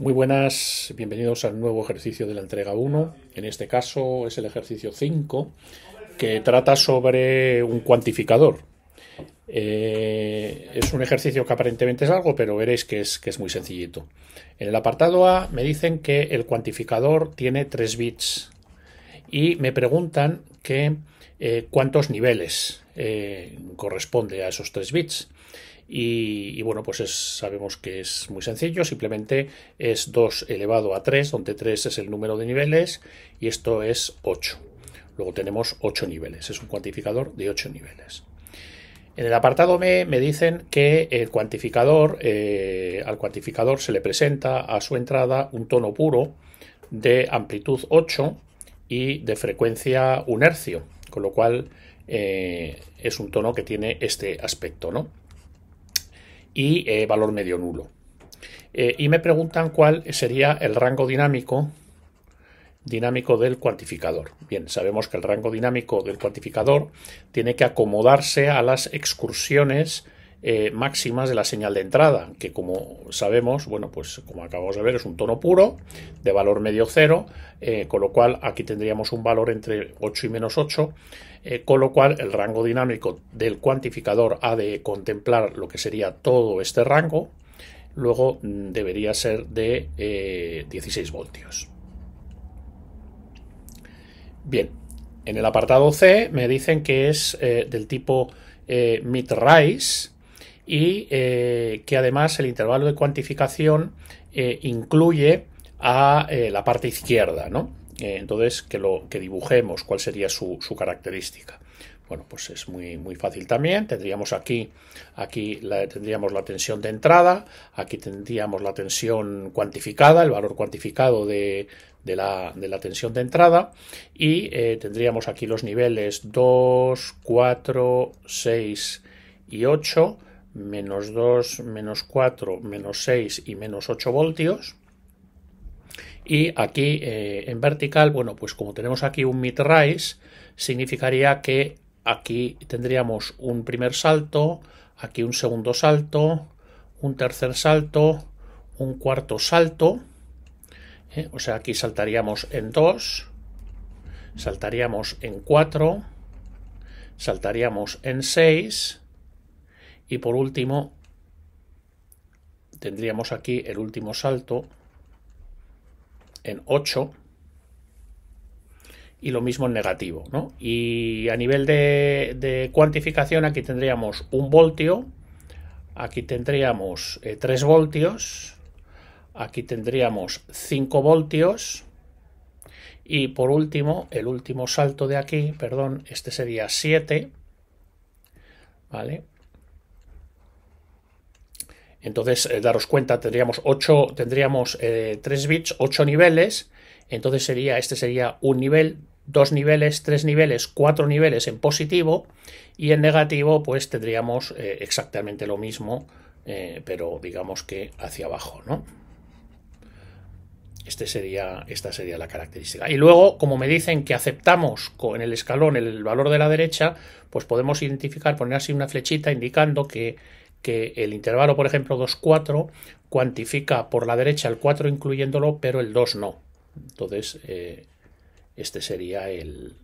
Muy buenas, bienvenidos al nuevo ejercicio de la entrega 1. En este caso es el ejercicio 5 que trata sobre un cuantificador. Eh, es un ejercicio que aparentemente es algo, pero veréis que es, muy sencillito. En el apartado A me dicen que el cuantificador tiene 3 bits y me preguntan eh, cuántos niveles eh, corresponde a esos 3 bits. Y, bueno, pues sabemos que es muy sencillo, simplemente es 2 elevado a 3, donde 3 es el número de niveles y esto es 8. Luego tenemos 8 niveles, es un cuantificador de 8 niveles. En el apartado B me dicen que el cuantificador, eh, al cuantificador se le presenta a su entrada un tono puro de amplitud 8 y de frecuencia 1 hercio, con lo cual eh, es un tono que tiene este aspecto, ¿no? y eh, valor medio nulo. Eh, y me preguntan cuál sería el rango dinámico dinámico del cuantificador. Bien, sabemos que el rango dinámico del cuantificador tiene que acomodarse a las excursiones eh, máximas de la señal de entrada, que como sabemos, bueno, pues como acabamos de ver, es un tono puro de valor medio cero, con lo cual aquí tendríamos un valor entre 8 y menos 8, eh, con lo cual, el rango dinámico del cuantificador ha de contemplar lo que sería todo este rango. Luego mm, debería ser de 16 eh, voltios. Bien, en el apartado C me dicen que es eh, del tipo mid-rise y que además el intervalo de cuantificación incluye a la parte izquierda, ¿no? Eh, entonces que lo que dibujemos cuál sería su, característica. Bueno, pues es muy, muy fácil también. Tendríamos aquí, aquí la, tendríamos la tensión de entrada, aquí tendríamos la tensión cuantificada, el valor cuantificado de, la, tensión de entrada, y eh, tendríamos aquí los niveles 2, 4, 6 y 8, menos 2, menos 4, menos 6 y menos 8 voltios. Y aquí eh, en vertical, bueno, pues como tenemos aquí un mid-rise, significaría que aquí tendríamos un primer salto, aquí un segundo salto, un tercer salto, un cuarto salto. ¿eh? O sea, aquí saltaríamos en 2, saltaríamos en 4, saltaríamos en 6 y por último tendríamos aquí el último salto en 8 y lo mismo en negativo. ¿no? Y a nivel de, cuantificación aquí tendríamos un voltio, aquí tendríamos eh, tres 3 voltios, aquí tendríamos 5 voltios y por último, el último salto de aquí, perdón, este sería 7, ¿vale? Entonces, eh, daros cuenta, tendríamos 8, tendríamos 3 eh, bits, 8 niveles. Entonces sería, este sería un nivel, dos niveles, tres niveles, cuatro niveles en positivo. Y en negativo, pues tendríamos eh, exactamente lo mismo, pero digamos que hacia abajo, ¿no? Este sería, esta sería la característica. Y luego, como me dicen que aceptamos con el escalón el valor de la derecha, pues podemos identificar, poner así una flechita indicando que que el intervalo, por ejemplo, 2-4 cuantifica por la derecha el 4 incluyéndolo, pero el 2 no. Entonces, eh, este sería el,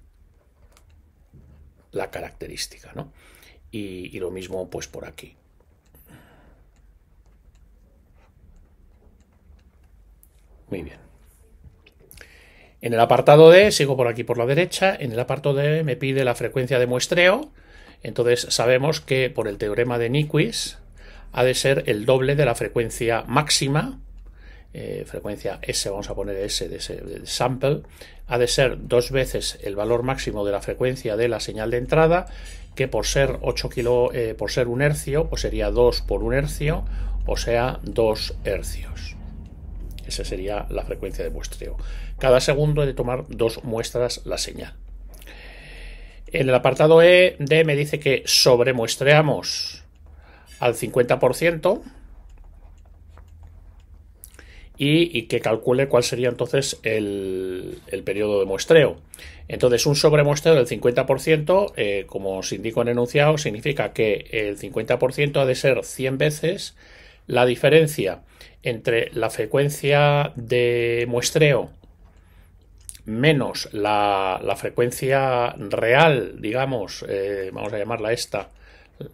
la característica, ¿no? Y, lo mismo, pues, por aquí. Muy bien. En el apartado D, sigo por aquí por la derecha, en el apartado D me pide la frecuencia de muestreo, entonces sabemos que por el teorema de Nyquist ha de ser el doble de la frecuencia máxima, eh, frecuencia S, vamos a poner S de, ese, sample, ha de ser dos veces el valor máximo de la frecuencia de la señal de entrada, que por ser 8 kilo, eh, por ser un hercio, o pues sería 2 por un hercio, o sea, 2 hercios. Esa sería la frecuencia de muestreo. Cada segundo he de tomar dos muestras la señal. En el apartado E, D me dice que sobremuestreamos al 50% y, que calcule cuál sería entonces el, periodo de muestreo. Entonces, un sobremuestreo del 50%, eh, como os indico en enunciado, significa que el 50% ha de ser 100 veces la diferencia entre la frecuencia de muestreo menos la, frecuencia real, digamos, eh, vamos a llamarla esta,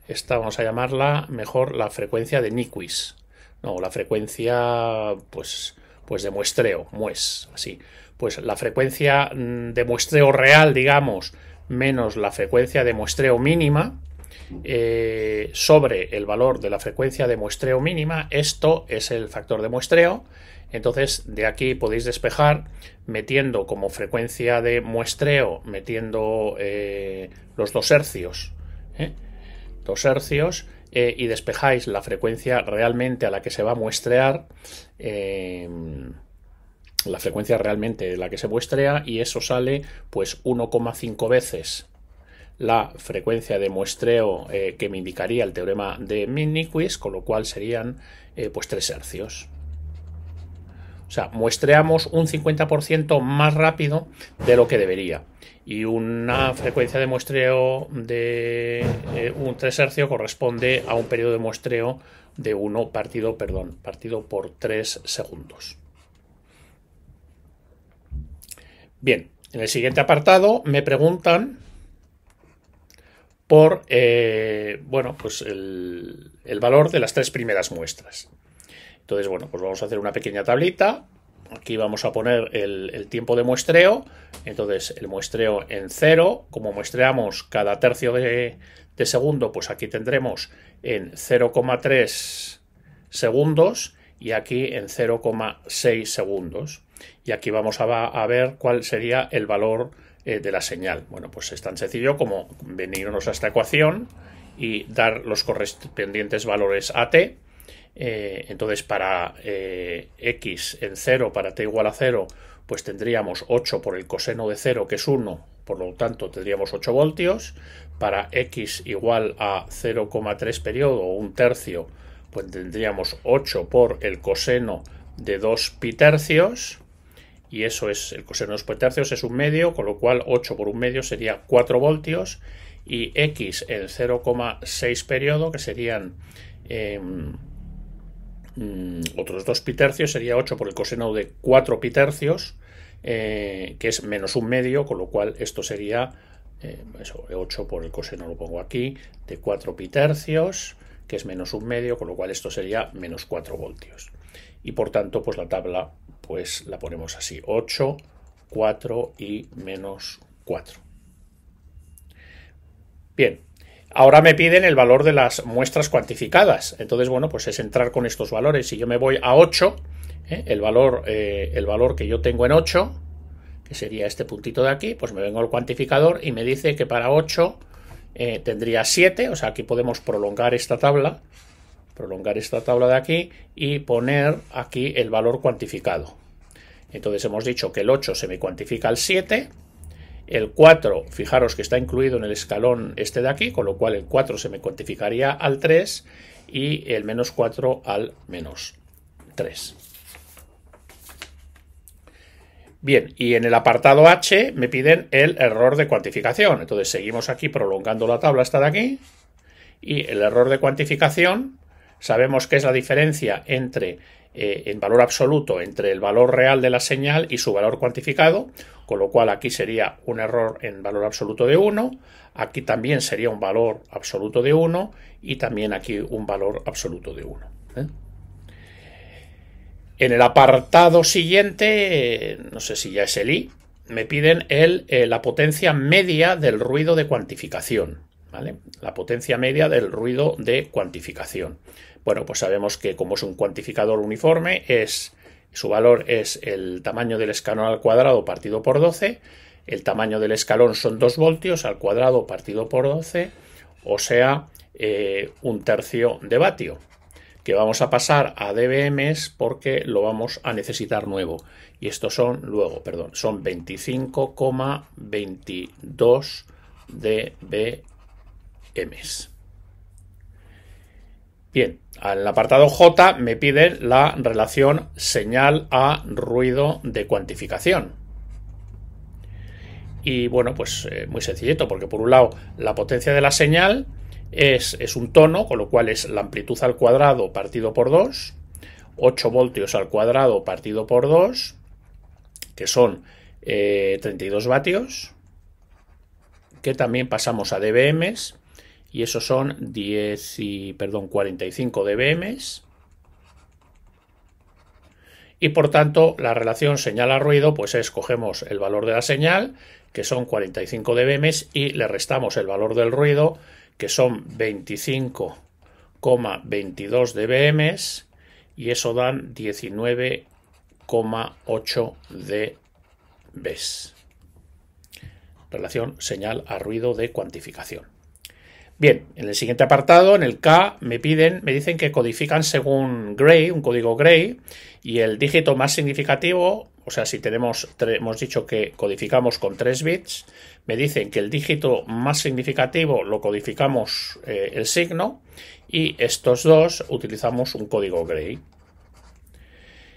esta vamos a llamarla mejor la frecuencia de Nyquist, no, la frecuencia pues, pues de muestreo, mues, así. Pues la frecuencia mm, de muestreo real, digamos, menos la frecuencia de muestreo mínima, eh, sobre el valor de la frecuencia de muestreo mínima, esto es el factor de muestreo, entonces, de aquí podéis despejar metiendo como frecuencia de muestreo, metiendo eh, los dos hercios, ¿eh? dos hercios, eh, y despejáis la frecuencia realmente a la que se va a muestrear, em, la frecuencia realmente de la que se muestrea, y eso sale pues 1,5 veces la frecuencia de muestreo que me indicaría el teorema de Miniquis, con lo cual serían pues 3 hercios. O sea, muestreamos un 50% más rápido de lo que debería. Y una frecuencia de muestreo de eh, un 3 corresponde a un periodo de muestreo de 1 partido, perdón, partido por 3 segundos. Bien, en el siguiente apartado me preguntan por eh, bueno, pues el valor de las tres primeras muestras. Entonces, bueno, pues vamos a hacer una pequeña tablita. Aquí vamos a poner el, tiempo de muestreo. Entonces, el muestreo en cero. Como muestreamos cada tercio de, segundo, pues aquí tendremos en 0,3 segundos y aquí en 0,6 segundos. Y aquí vamos a, ver cuál sería el valor eh, de la señal. Bueno, pues es tan sencillo como venirnos a esta ecuación y dar los correspondientes valores a t eh, entonces para eh, x en 0, para t igual a 0, pues tendríamos 8 por el coseno de 0, que es 1, por lo tanto tendríamos 8 voltios. Para x igual a 0,3 periodo o un tercio, pues tendríamos 8 por el coseno de 2 pi tercios. Y eso es, el coseno de 2 pi tercios es un medio, con lo cual 8 por un medio sería 4 voltios. Y x en 0,6 periodo, que serían... Em, Mm, otros dos pi tercios sería 8 por el coseno de 4 pi tercios, eh, que es menos un medio, con lo cual esto sería eh, eso, 8 por el coseno, lo pongo aquí, de 4 pi tercios, que es menos un medio, con lo cual esto sería menos 4 voltios. Y por tanto, pues la tabla pues la ponemos así, 8, 4 y menos 4. Bien, Ahora me piden el valor de las muestras cuantificadas. Entonces, bueno, pues es entrar con estos valores. Si yo me voy a 8, ¿eh? el, valor, eh, el valor que yo tengo en 8, que sería este puntito de aquí, pues me vengo al cuantificador y me dice que para 8 eh, tendría 7. O sea, aquí podemos prolongar esta tabla, prolongar esta tabla de aquí y poner aquí el valor cuantificado. Entonces hemos dicho que el 8 se me cuantifica al 7 el 4, fijaros que está incluido en el escalón este de aquí, con lo cual el 4 se me cuantificaría al 3 y el menos 4 al menos 3. Bien, y en el apartado H me piden el error de cuantificación. Entonces seguimos aquí prolongando la tabla hasta de aquí. Y el error de cuantificación sabemos que es la diferencia entre el eh, en valor absoluto entre el valor real de la señal y su valor cuantificado con lo cual aquí sería un error en valor absoluto de 1, aquí también sería un valor absoluto de 1 y también aquí un valor absoluto de 1. ¿eh? En el apartado siguiente, no sé si ya es el i, me piden el, eh, la potencia media del ruido de cuantificación. ¿Vale? La potencia media del ruido de cuantificación. Bueno, pues sabemos que como es un cuantificador uniforme, es su valor es el tamaño del escalón al cuadrado partido por 12. El tamaño del escalón son 2 voltios al cuadrado partido por 12, o sea, eh, un tercio de vatio, que vamos a pasar a dBMs porque lo vamos a necesitar nuevo. Y estos son luego, perdón, son 25,22 dBMs. Bien, al apartado J me pide la relación señal a ruido de cuantificación. Y bueno, pues eh, muy sencillito, porque por un lado la potencia de la señal es, un tono, con lo cual es la amplitud al cuadrado partido por 2, 8 voltios al cuadrado partido por 2, que son 32 eh, vatios, que también pasamos a dBms y eso son y, perdón, 45 dBm Y por tanto, la relación señal a ruido, pues escogemos el valor de la señal, que son 45 dBm y le restamos el valor del ruido, que son 25,22 dBm y eso dan 19,8 dBs. Relación señal a ruido de cuantificación. Bien, en el siguiente apartado, en el K, me piden, me dicen que codifican según Gray, un código Gray, y el dígito más significativo, o sea, si tenemos, hemos dicho que codificamos con 3 bits, me dicen que el dígito más significativo lo codificamos eh, el signo, y estos dos utilizamos un código Gray.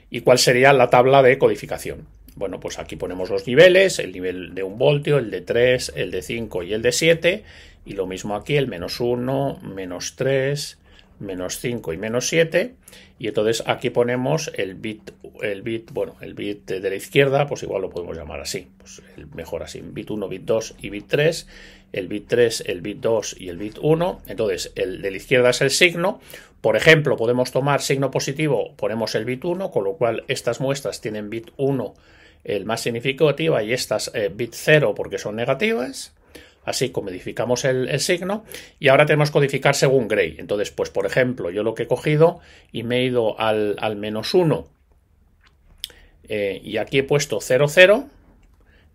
¿Y cuál sería la tabla de codificación? Bueno, pues aquí ponemos los niveles, el nivel de 1 voltio, el de 3, el de 5 y el de 7. Y lo mismo aquí, el menos 1, menos 3, menos 5 y menos 7. Y entonces aquí ponemos el bit, el bit, bueno, el bit de la izquierda, pues igual lo podemos llamar así. Pues mejor así, bit 1, bit 2 y bit 3. El bit 3, el bit 2 y el bit 1. Entonces el de la izquierda es el signo. Por ejemplo, podemos tomar signo positivo, ponemos el bit 1, con lo cual estas muestras tienen bit 1 el más significativa y estas eh, bit 0 porque son negativas. Así como el, el, signo y ahora tenemos que codificar según Gray. Entonces, pues por ejemplo, yo lo que he cogido y me he ido al, menos 1 eh, y aquí he puesto 0, 0.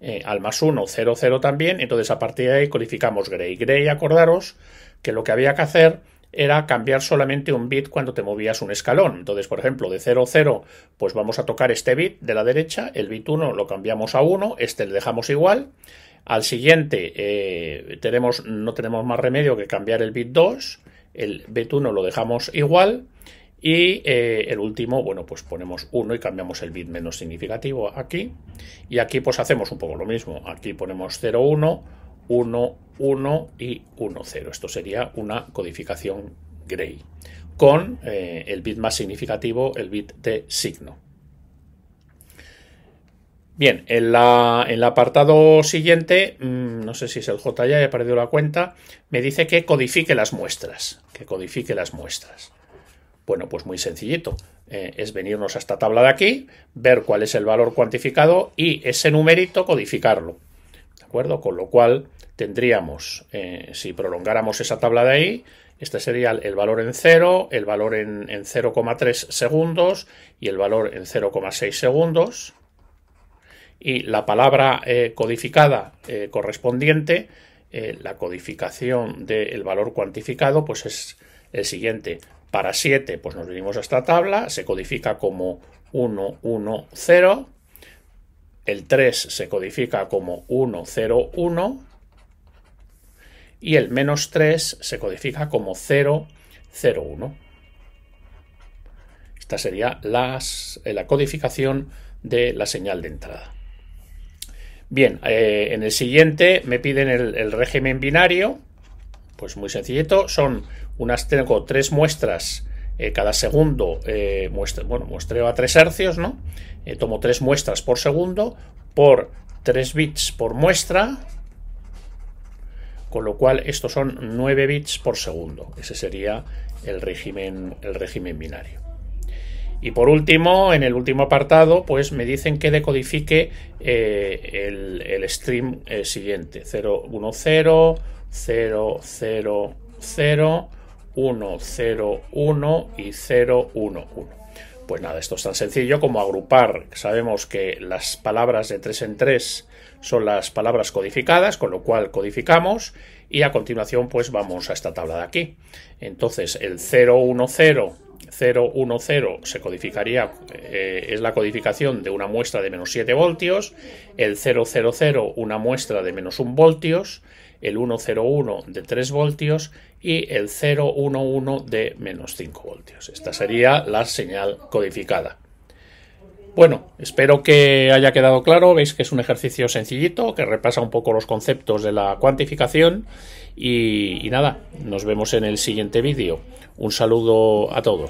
Eh, al más 1, 0, 0 también. Entonces, a partir de ahí codificamos Gray. Gray, acordaros que lo que había que hacer era cambiar solamente un bit cuando te movías un escalón. Entonces, por ejemplo, de 0 pues vamos a tocar este bit de la derecha, el bit 1 lo cambiamos a 1, este le dejamos igual. Al siguiente eh, tenemos, no tenemos más remedio que cambiar el bit 2, el bit 1 lo dejamos igual y eh, el último, bueno, pues ponemos 1 y cambiamos el bit menos significativo aquí. Y aquí pues hacemos un poco lo mismo, aquí ponemos 0, 1, 1, 1 y 1, 0. Esto sería una codificación Gray, con eh, el bit más significativo, el bit de signo. Bien, en, la, el apartado siguiente, mm, no sé si es el J ya, he perdido la cuenta, me dice que codifique las muestras, que codifique las muestras. Bueno, pues muy sencillito. Eh, es venirnos a esta tabla de aquí, ver cuál es el valor cuantificado y ese numerito codificarlo. ¿De acuerdo? Con lo cual tendríamos, eh, si prolongáramos esa tabla de ahí, este sería el valor en 0, el valor en, 0,3 segundos y el valor en 0,6 segundos. Y la palabra eh, codificada eh, correspondiente, la codificación del valor cuantificado, pues es el siguiente. Para 7, pues nos venimos a esta tabla, se codifica como 110. 1, 0 el 3 se codifica como 101 y el menos 3 se codifica como 001. Esta sería las, eh, la codificación de la señal de entrada. Bien, eh, en el siguiente me piden el, el, régimen binario. Pues muy sencillito, son unas tengo tres muestras eh, cada segundo eh, bueno, muestreo a 3 hercios, ¿no? Eh, tomo 3 muestras por segundo por 3 bits por muestra, con lo cual estos son 9 bits por segundo. Ese sería el régimen, el régimen binario. Y por último, en el último apartado, pues me dicen que decodifique el, el, stream siguiente. 0, 101 y 011. Pues nada, esto es tan sencillo como agrupar. Sabemos que las palabras de 3 en 3 son las palabras codificadas, con lo cual codificamos y a continuación pues vamos a esta tabla de aquí. Entonces el 010 010 se codificaría, eh, es la codificación de una muestra de menos 7 voltios, el 000 una muestra de menos 1 voltios, el 101 de 3 voltios y el 011 de menos 5 voltios. Esta sería la señal codificada. Bueno, espero que haya quedado claro, veis que es un ejercicio sencillito, que repasa un poco los conceptos de la cuantificación y, y nada, nos vemos en el siguiente vídeo. Un saludo a todos.